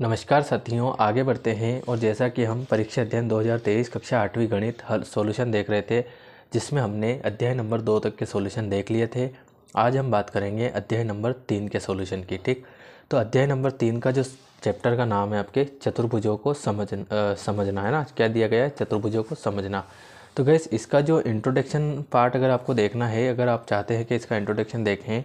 नमस्कार साथियों आगे बढ़ते हैं और जैसा कि हम परीक्षा अध्ययन 2023 कक्षा आठवीं गणित हल सॉल्यूशन देख रहे थे जिसमें हमने अध्याय नंबर दो तक के सॉल्यूशन देख लिए थे आज हम बात करेंगे अध्याय नंबर तीन के सॉल्यूशन की ठीक तो अध्याय नंबर तीन का जो चैप्टर का नाम है आपके चतुर्भुजों को समझ आ, समझना है ना क्या दिया गया है चतुर्भुजों को समझना तो गैस इसका जो इंट्रोडक्शन पार्ट अगर आपको देखना है अगर आप चाहते हैं कि इसका इंट्रोडक्शन देखें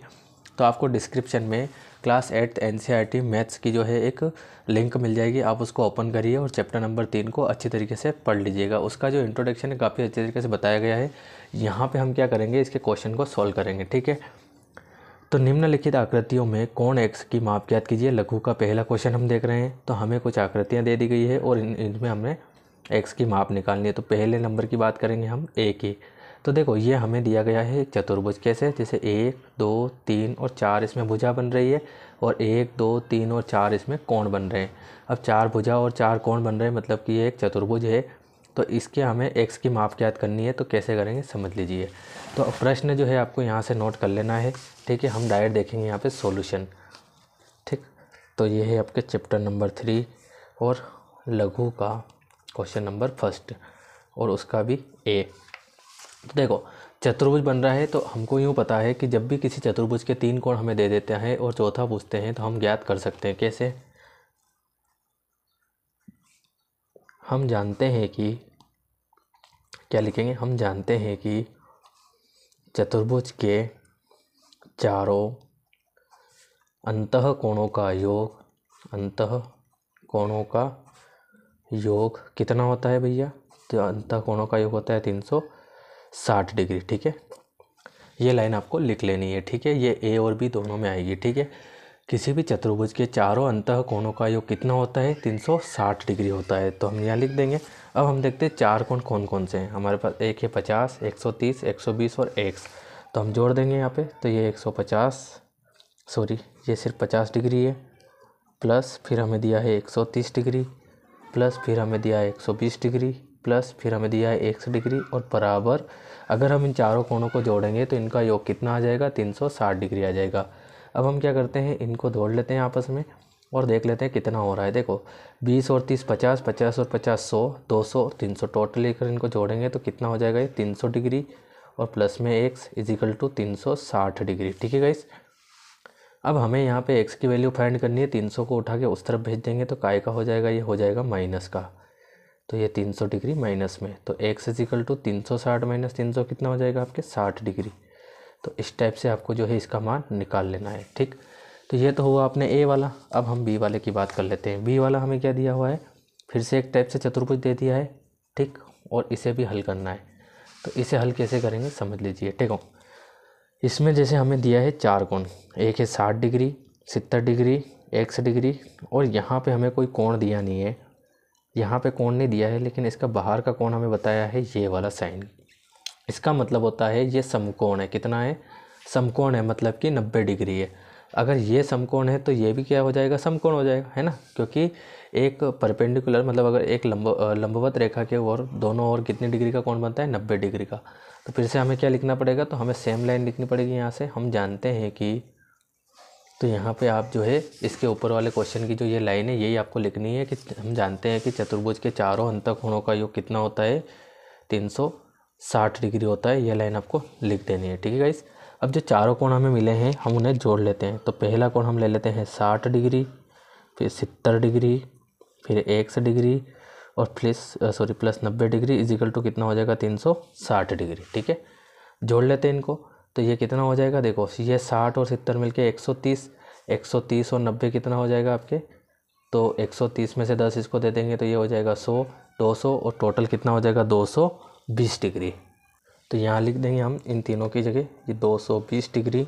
तो आपको डिस्क्रिप्शन में क्लास एट एन मैथ्स की जो है एक लिंक मिल जाएगी आप उसको ओपन करिए और चैप्टर नंबर तीन को अच्छे तरीके से पढ़ लीजिएगा उसका जो इंट्रोडक्शन है काफ़ी अच्छे तरीके से बताया गया है यहाँ पर हम क्या करेंगे इसके क्वेश्चन को सॉल्व करेंगे ठीक है तो निम्नलिखित आकृतियों में कौन एक्स की माप याद कीजिए लघु का पहला क्वेश्चन हम देख रहे हैं तो हमें कुछ आकृतियाँ दे दी गई है और इन इनमें हमने एक्स की माप निकालनी है तो पहले नंबर की बात करेंगे हम ए की तो देखो ये हमें दिया गया है चतुर्भुज कैसे जैसे एक दो तीन और चार इसमें भुजा बन रही है और एक दो तीन और चार इसमें कोण बन रहे हैं अब चार भुजा और चार कोण बन रहे हैं मतलब कि ये एक चतुर्भुज है तो इसके हमें एक्स की माप ज्ञात करनी है तो कैसे करेंगे समझ लीजिए तो प्रश्न जो है आपको यहाँ से नोट कर लेना है ठीक है हम डायरेक्ट देखेंगे यहाँ पे सॉल्यूशन ठीक तो ये है आपके चैप्टर नंबर थ्री और लघु का क्वेश्चन नंबर फर्स्ट और उसका भी ए तो देखो चतुर्भुज बन रहा है तो हमको यूँ पता है कि जब भी किसी चतुर्भुज के तीन कोण हमें दे देते हैं और चौथा पूछते हैं तो हम ज्ञात कर सकते हैं कैसे हम जानते हैं कि क्या लिखेंगे हम जानते हैं कि चतुर्भुज के चारों अंत कोणों का योग अंत कोणों का योग कितना होता है भैया तो अंत कोणों का योग होता है तीन सौ साठ डिग्री ठीक है ये लाइन आपको लिख लेनी है ठीक है ये ए और बी दोनों में आएगी ठीक है किसी भी चतुर्भुज के चारों अंत कोणों का योग कितना होता है 360 डिग्री होता है तो हम यहाँ लिख देंगे अब हम देखते हैं चार कोण कौन कौन से हैं हमारे पास एक है पचास एक सौ तीस एक सौ बीस और x तो हम जोड़ देंगे यहाँ पे तो ये एक सौ पचास सॉरी ये सिर्फ पचास डिग्री है प्लस फिर हमें दिया है एक सौ तीस डिग्री प्लस फिर हमें दिया है एक सौ बीस डिग्री प्लस फिर हमें दिया है एक्स डिग्री और बराबर अगर हम इन चारों कोणों को जोड़ेंगे तो इनका योग कितना आ जाएगा 360 डिग्री आ जाएगा अब हम क्या करते हैं इनको जोड़ लेते हैं आपस में और देख लेते हैं कितना हो रहा है देखो 20 और 30 50 50 और 50 100 200 और 300 टोटल लेकर इनको जोड़ेंगे तो कितना हो जाएगा ये 300 डिग्री और प्लस में एक्स इजिकल टू तीन डिग्री ठीक है गाइस अब हमें यहाँ पे एक्स की वैल्यू फाइंड करनी है सौ को उठा के उस तरफ भेज देंगे तो काय का हो जाएगा ये हो जाएगा माइनस का तो ये 300 डिग्री माइनस में तो एक्स इज इक्वल टू तीन सौ साठ माइनस तीन सौ कितना हो जाएगा आपके साठ डिग्री तो इस टाइप से आपको जो है इसका मान निकाल लेना है ठीक तो ये तो हुआ आपने ए वाला अब हम बी वाले की बात कर लेते हैं बी वाला हमें क्या दिया हुआ है फिर से एक टाइप से चतुर्भुज दे दिया है ठीक और इसे भी हल करना है तो इसे हल कैसे करेंगे समझ लीजिए ठीक हो इसमें जैसे हमें दिया है चार कोण एक है साठ डिग्री सत्तर डिग्री एक्स डिग्री और यहाँ पे हमें कोई कोण दिया नहीं है यहाँ पे कोण नहीं दिया है लेकिन इसका बाहर का कोण हमें बताया है ये वाला साइन इसका मतलब होता है ये समकोण है कितना है समकोण है मतलब कि नब्बे डिग्री है अगर ये समकोण है तो ये भी क्या हो जाएगा समकोण हो जाएगा है ना क्योंकि एक परपेंडिकुलर मतलब अगर एक लंब लंबवत रेखा के और दोनों और कितनी डिग्री का कोण बनता है नब्बे डिग्री का तो फिर से हमें क्या लिखना पड़ेगा तो हमें सेम लाइन लिखनी पड़ेगी यहाँ से हम जानते हैं कि तो यहाँ पे आप जो है इसके ऊपर वाले क्वेश्चन की जो ये लाइन है यही आपको लिखनी है कि हम जानते हैं कि चतुर्भुज के चारों अंतक कोणों का योग कितना होता है तीन सौ साठ डिग्री होता है यह लाइन आपको लिख देनी है ठीक है गाइस अब जो चारों कोण हमें मिले हैं हम उन्हें जोड़ लेते हैं तो पहला कोण हम ले लेते हैं साठ डिग्री फिर सत्तर डिग्री फिर एक डिग्री और प्लस सॉरी प्लस नब्बे डिग्री इजिकल टू कितना हो जाएगा तीन सौ साठ डिग्री ठीक है जोड़ लेते हैं इनको तो ये कितना हो जाएगा देखो ये साठ और सत्तर मिलके एक सौ तीस एक सौ तीस और नब्बे कितना हो जाएगा आपके तो एक सौ तीस में से दस इसको दे देंगे तो ये हो जाएगा सौ दो सौ और टोटल कितना हो जाएगा दो सौ बीस डिग्री तो यहाँ लिख देंगे हम इन तीनों की जगह ये दो सौ बीस डिग्री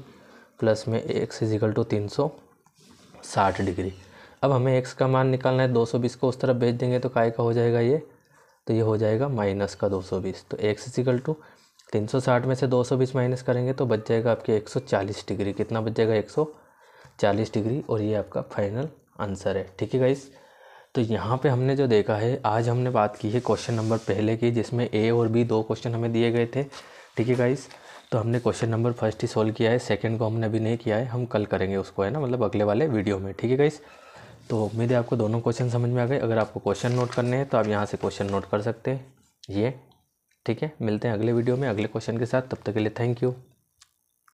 प्लस में एक्स इजिकल टू तीन सौ साठ डिग्री अब हमें एक्स का मान निकालना है दो सौ बीस को उस तरफ भेज देंगे तो काय का हो जाएगा ये तो ये हो जाएगा माइनस का दो सौ बीस तो एक्स इजिकल टू 360 में से 220 माइनस करेंगे तो बच जाएगा आपके 140 डिग्री कितना बच जाएगा 140 डिग्री और ये आपका फाइनल आंसर है ठीक है गाइस तो यहाँ पे हमने जो देखा है आज हमने बात की है क्वेश्चन नंबर पहले की जिसमें ए और बी दो क्वेश्चन हमें दिए गए थे ठीक है गाइस तो हमने क्वेश्चन नंबर फर्स्ट ही सॉल्व किया है सेकेंड को हमने अभी नहीं किया है हम कल करेंगे उसको है ना मतलब अगले वाले वीडियो में ठीक है गाइस तो उम्मीद है आपको दोनों क्वेश्चन समझ में आ गए अगर आपको क्वेश्चन नोट करने हैं तो आप यहाँ से क्वेश्चन नोट कर सकते हैं ये ठीक है मिलते हैं अगले वीडियो में अगले क्वेश्चन के साथ तब तक के लिए थैंक यू